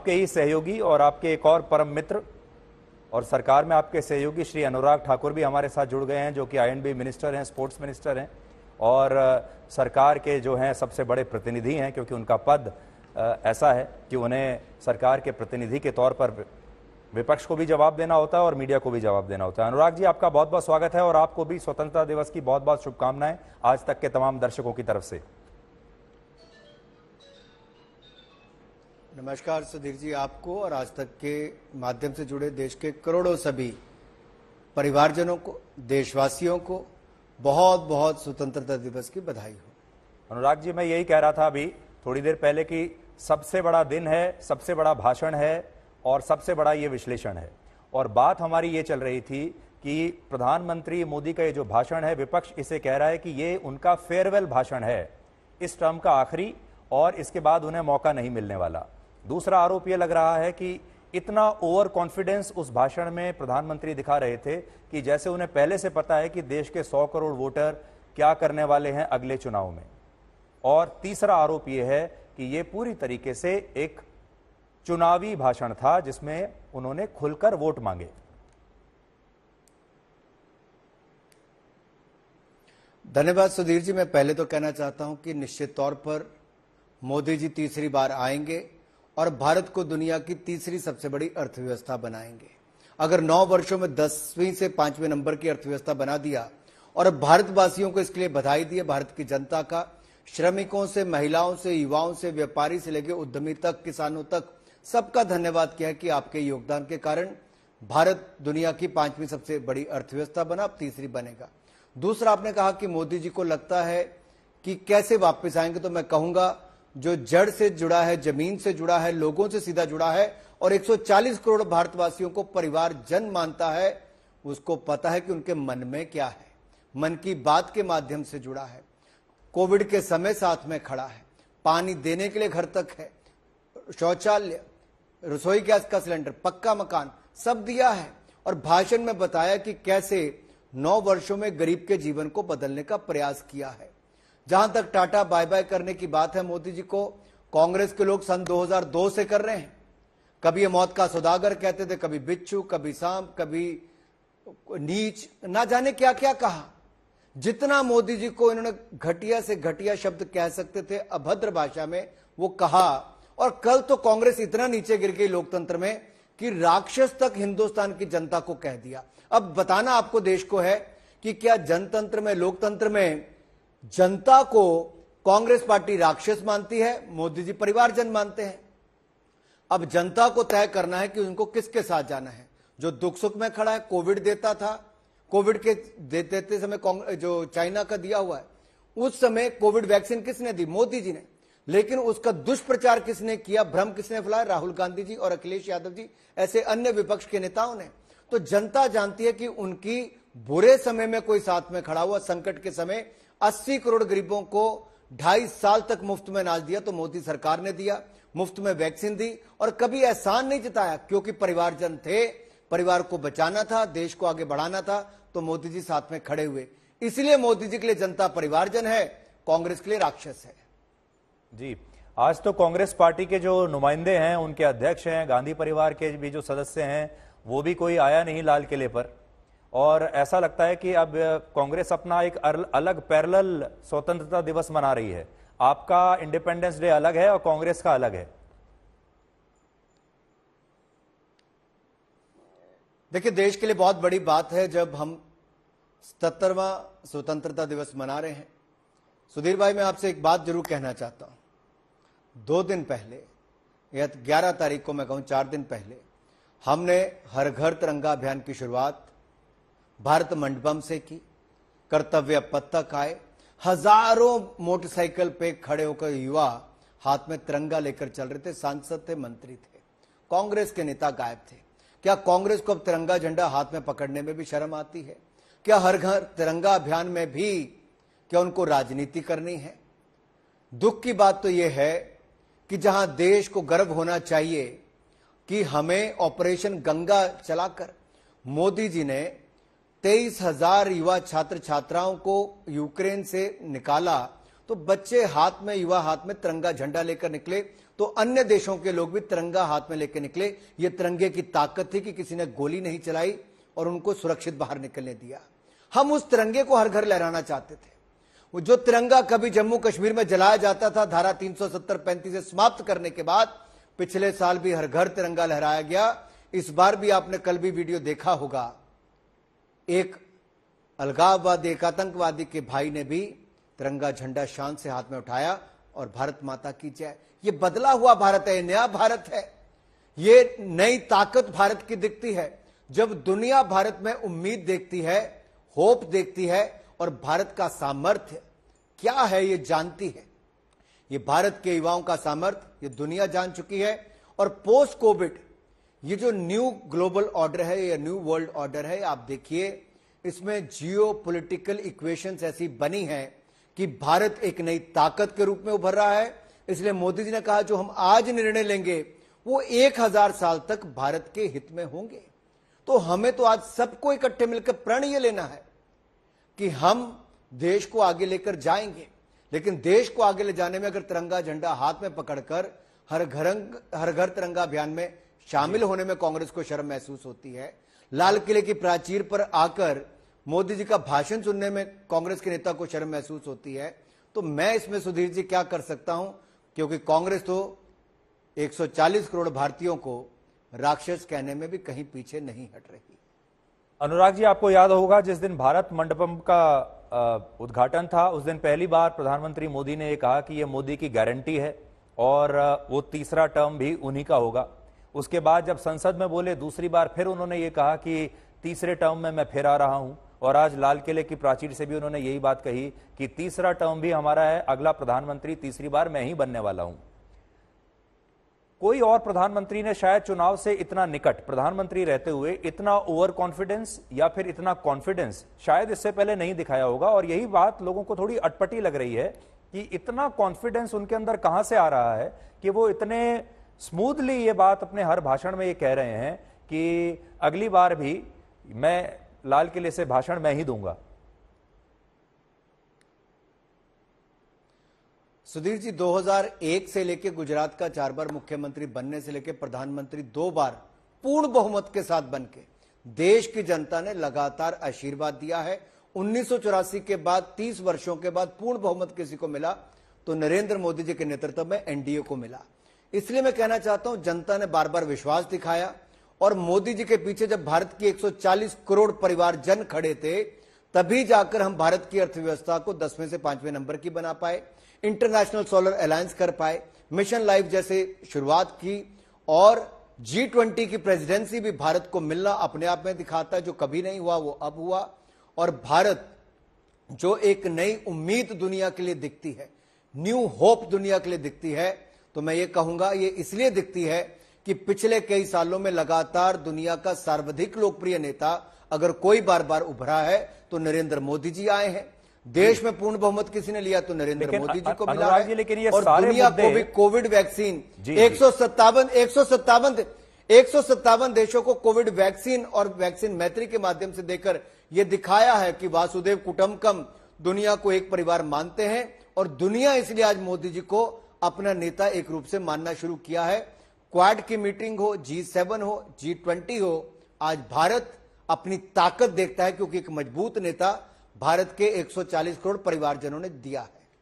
आपके ही सहयोगी और आपके एक और परम मित्र और सरकार में आपके सहयोगी श्री अनुराग ठाकुर भी हमारे साथ जुड़ गए हैं जो कि आई मिनिस्टर हैं स्पोर्ट्स मिनिस्टर हैं और सरकार के जो हैं सबसे बड़े प्रतिनिधि हैं क्योंकि उनका पद ऐसा है कि उन्हें सरकार के प्रतिनिधि के तौर पर विपक्ष को भी जवाब देना होता है और मीडिया को भी जवाब देना होता है अनुराग जी आपका बहुत बहुत स्वागत है और आपको भी स्वतंत्रता दिवस की बहुत बहुत शुभकामनाएं आज तक के तमाम दर्शकों की तरफ से नमस्कार सुधीर जी आपको और आज तक के माध्यम से जुड़े देश के करोड़ों सभी परिवारजनों को देशवासियों को बहुत बहुत स्वतंत्रता दिवस की बधाई हो अनुराग जी मैं यही कह रहा था अभी थोड़ी देर पहले कि सबसे बड़ा दिन है सबसे बड़ा भाषण है और सबसे बड़ा ये विश्लेषण है और बात हमारी ये चल रही थी कि प्रधानमंत्री मोदी का ये जो भाषण है विपक्ष इसे कह रहा है कि ये उनका फेयरवेल भाषण है इस टर्म का आखिरी और इसके बाद उन्हें मौका नहीं मिलने वाला दूसरा आरोप यह लग रहा है कि इतना ओवर कॉन्फिडेंस उस भाषण में प्रधानमंत्री दिखा रहे थे कि जैसे उन्हें पहले से पता है कि देश के 100 करोड़ वोटर क्या करने वाले हैं अगले चुनाव में और तीसरा आरोप यह है कि यह पूरी तरीके से एक चुनावी भाषण था जिसमें उन्होंने खुलकर वोट मांगे धन्यवाद सुधीर जी मैं पहले तो कहना चाहता हूं कि निश्चित तौर पर मोदी जी तीसरी बार आएंगे और भारत को दुनिया की तीसरी सबसे बड़ी अर्थव्यवस्था बनाएंगे अगर नौ वर्षों में दसवीं से पांचवें नंबर की अर्थव्यवस्था बना दिया और भारतवासियों को इसके लिए बधाई दी भारत की जनता का श्रमिकों से महिलाओं से युवाओं से व्यापारी से लेकर उद्यमी तक किसानों तक सबका धन्यवाद किया कि आपके योगदान के कारण भारत दुनिया की पांचवी सबसे बड़ी अर्थव्यवस्था बना अब तीसरी बनेगा दूसरा आपने कहा कि मोदी जी को लगता है कि कैसे वापस आएंगे तो मैं कहूंगा जो जड़ से जुड़ा है जमीन से जुड़ा है लोगों से सीधा जुड़ा है और 140 करोड़ भारतवासियों को परिवार जन मानता है उसको पता है कि उनके मन में क्या है मन की बात के माध्यम से जुड़ा है कोविड के समय साथ में खड़ा है पानी देने के लिए घर तक है शौचालय रसोई गैस का सिलेंडर पक्का मकान सब दिया है और भाषण में बताया कि कैसे नौ वर्षों में गरीब के जीवन को बदलने का प्रयास किया है जहां तक टाटा बाय बाय करने की बात है मोदी जी को कांग्रेस के लोग सन 2002 से कर रहे हैं कभी ये मौत का सौदागर कहते थे कभी बिच्छू कभी सांप कभी नीच ना जाने क्या क्या कहा जितना मोदी जी को इन्होंने घटिया से घटिया शब्द कह सकते थे अभद्र भाषा में वो कहा और कल तो कांग्रेस इतना नीचे गिर गई लोकतंत्र में कि राक्षस तक हिंदुस्तान की जनता को कह दिया अब बताना आपको देश को है कि क्या जनतंत्र में लोकतंत्र में जनता को कांग्रेस पार्टी राक्षस मानती है मोदी जी परिवारजन मानते हैं अब जनता को तय करना है कि उनको किसके साथ जाना है जो दुख सुख में खड़ा है कोविड देता था कोविड के दे, देते समय जो चाइना का दिया हुआ है उस समय कोविड वैक्सीन किसने दी मोदी जी ने लेकिन उसका दुष्प्रचार किसने किया भ्रम किसने फैलाया राहुल गांधी जी और अखिलेश यादव जी ऐसे अन्य विपक्ष के नेताओं ने तो जनता जानती है कि उनकी बुरे समय में कोई साथ में खड़ा हुआ संकट के समय अस्सी करोड़ गरीबों को ढाई साल तक मुफ्त में अनाज दिया तो मोदी सरकार ने दिया मुफ्त में वैक्सीन दी और कभी एहसान नहीं जताया क्योंकि परिवारजन थे परिवार को बचाना था देश को आगे बढ़ाना था तो मोदी जी साथ में खड़े हुए इसलिए मोदी जी के लिए जनता परिवारजन है कांग्रेस के लिए राक्षस है जी आज तो कांग्रेस पार्टी के जो नुमाइंदे हैं उनके अध्यक्ष हैं गांधी परिवार के भी जो सदस्य हैं वो भी कोई आया नहीं लाल किले पर और ऐसा लगता है कि अब कांग्रेस अपना एक अलग पैरल स्वतंत्रता दिवस मना रही है आपका इंडिपेंडेंस डे अलग है और कांग्रेस का अलग है देखिए देश के लिए बहुत बड़ी बात है जब हम सतरवा स्वतंत्रता दिवस मना रहे हैं सुधीर भाई मैं आपसे एक बात जरूर कहना चाहता हूं दो दिन पहले या ग्यारह तारीख को मैं कहूं चार दिन पहले हमने हर घर तिरंगा अभियान की शुरुआत भारत मंडपम से की कर्तव्य पथ तक आए हजारों मोटरसाइकिल पे खड़े होकर युवा हाथ में तिरंगा लेकर चल रहे थे सांसद थे मंत्री थे कांग्रेस के नेता गायब थे क्या कांग्रेस को अब तिरंगा झंडा हाथ में पकड़ने में भी शर्म आती है क्या हर घर तिरंगा अभियान में भी क्या उनको राजनीति करनी है दुख की बात तो यह है कि जहां देश को गर्व होना चाहिए कि हमें ऑपरेशन गंगा चलाकर मोदी जी ने तेईस हजार युवा छात्र छात्राओं को यूक्रेन से निकाला तो बच्चे हाथ में युवा हाथ में तिरंगा झंडा लेकर निकले तो अन्य देशों के लोग भी तिरंगा हाथ में लेकर निकले ये तिरंगे की ताकत थी कि किसी ने गोली नहीं चलाई और उनको सुरक्षित बाहर निकलने दिया हम उस तिरंगे को हर घर लहराना चाहते थे वो जो तिरंगा कभी जम्मू कश्मीर में जलाया जाता था धारा 370 35 से समाप्त करने के बाद पिछले साल भी हर घर तिरंगा लहराया गया इस बार भी आपने कल भी वीडियो देखा होगा एक अलगाववादी एक आतंकवादी के भाई ने भी तिरंगा झंडा शान से हाथ में उठाया और भारत माता की जय ये बदला हुआ भारत है नया भारत है ये नई ताकत भारत की दिखती है जब दुनिया भारत में उम्मीद देखती है होप देखती है और भारत का सामर्थ्य क्या है ये जानती है ये भारत के युवाओं का सामर्थ्य ये दुनिया जान चुकी है और पोस्ट कोविड ये जो न्यू ग्लोबल ऑर्डर है या न्यू वर्ल्ड ऑर्डर है आप देखिए इसमें जियो पोलिटिकल इक्वेशंस ऐसी बनी है कि भारत एक नई ताकत के रूप में उभर रहा है इसलिए मोदी जी ने कहा जो हम आज निर्णय लेंगे वो एक हजार साल तक भारत के हित में होंगे तो हमें तो आज सबको इकट्ठे मिलकर प्रण ये लेना है कि हम देश को आगे लेकर जाएंगे लेकिन देश को आगे ले जाने में अगर तिरंगा झंडा हाथ में पकड़कर हर घर हर घर तिरंगा अभियान में शामिल होने में कांग्रेस को शर्म महसूस होती है लाल किले की प्राचीर पर आकर मोदी जी का भाषण सुनने में कांग्रेस के नेता को शर्म महसूस होती है तो मैं इसमें सुधीर जी क्या कर सकता हूं क्योंकि कांग्रेस तो 140 करोड़ भारतीयों को राक्षस कहने में भी कहीं पीछे नहीं हट रही अनुराग जी आपको याद होगा जिस दिन भारत मंडपम का उद्घाटन था उस दिन पहली बार प्रधानमंत्री मोदी ने कहा कि यह मोदी की गारंटी है और वो तीसरा टर्म भी उन्हीं का होगा उसके बाद जब संसद में बोले दूसरी बार फिर उन्होंने ये कहा कि तीसरे टर्म में मैं फिर आ रहा हूं और आज लाल किले की प्राचीर से भी उन्होंने यही बात कही कि तीसरा टर्म भी हमारा है अगला प्रधानमंत्री तीसरी बार मैं ही बनने वाला हूं कोई और प्रधानमंत्री ने शायद चुनाव से इतना निकट प्रधानमंत्री रहते हुए इतना ओवर कॉन्फिडेंस या फिर इतना कॉन्फिडेंस शायद इससे पहले नहीं दिखाया होगा और यही बात लोगों को थोड़ी अटपटी लग रही है कि इतना कॉन्फिडेंस उनके अंदर कहां से आ रहा है कि वो इतने स्मूथली ये बात अपने हर भाषण में ये कह रहे हैं कि अगली बार भी मैं लाल किले से भाषण मैं ही दूंगा सुधीर जी 2001 से लेकर गुजरात का चार बार मुख्यमंत्री बनने से लेकर प्रधानमंत्री दो बार पूर्ण बहुमत के साथ बनके देश की जनता ने लगातार आशीर्वाद दिया है उन्नीस के बाद 30 वर्षों के बाद पूर्ण बहुमत किसी को मिला तो नरेंद्र मोदी जी के नेतृत्व में एनडीए को मिला इसलिए मैं कहना चाहता हूं जनता ने बार बार विश्वास दिखाया और मोदी जी के पीछे जब भारत की 140 करोड़ परिवार जन खड़े थे तभी जाकर हम भारत की अर्थव्यवस्था को दसवें से पांचवें नंबर की बना पाए इंटरनेशनल सोलर अलायंस कर पाए मिशन लाइफ जैसे शुरुआत की और जी ट्वेंटी की प्रेसिडेंसी भी भारत को मिलना अपने आप में दिखाता है जो कभी नहीं हुआ वो अब हुआ और भारत जो एक नई उम्मीद दुनिया के लिए दिखती है न्यू होप दुनिया के लिए दिखती है तो मैं ये कहूंगा ये इसलिए दिखती है कि पिछले कई सालों में लगातार दुनिया का सर्वाधिक लोकप्रिय नेता अगर कोई बार बार उभरा है तो नरेंद्र मोदी जी आए हैं देश में पूर्ण बहुमत किसी ने लिया तो नरेंद्र मोदी जी को मिला है लेकिन ये और दुनिया को भी कोविड वैक्सीन एक सौ सत्तावन एक सौ सत्तावन एक सौ सत्तावन देशों को कोविड वैक्सीन और वैक्सीन मैत्री के माध्यम से देकर यह दिखाया है कि वासुदेव कुटुंबकम दुनिया को एक परिवार मानते हैं और दुनिया इसलिए आज मोदी जी को अपना नेता एक रूप से मानना शुरू किया है क्वाड की मीटिंग हो जी सेवन हो जी ट्वेंटी हो आज भारत अपनी ताकत देखता है क्योंकि एक मजबूत नेता भारत के 140 करोड़ परिवारजनों ने दिया है